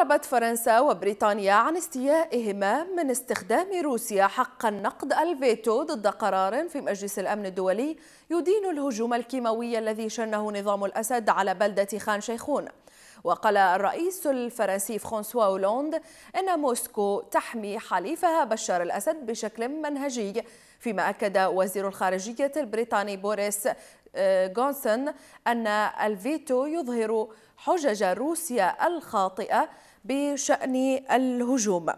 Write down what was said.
أعربت فرنسا وبريطانيا عن استيائهما من استخدام روسيا حق النقد الفيتو ضد قرار في مجلس الأمن الدولي يدين الهجوم الكيماوي الذي شنه نظام الأسد على بلدة خان شيخون وقال الرئيس الفرنسي فرانسوا أولوند أن موسكو تحمي حليفها بشار الأسد بشكل منهجي فيما أكد وزير الخارجية البريطاني بوريس جونسون آه، أن الفيتو يظهر حجج روسيا الخاطئة بشأن الهجوم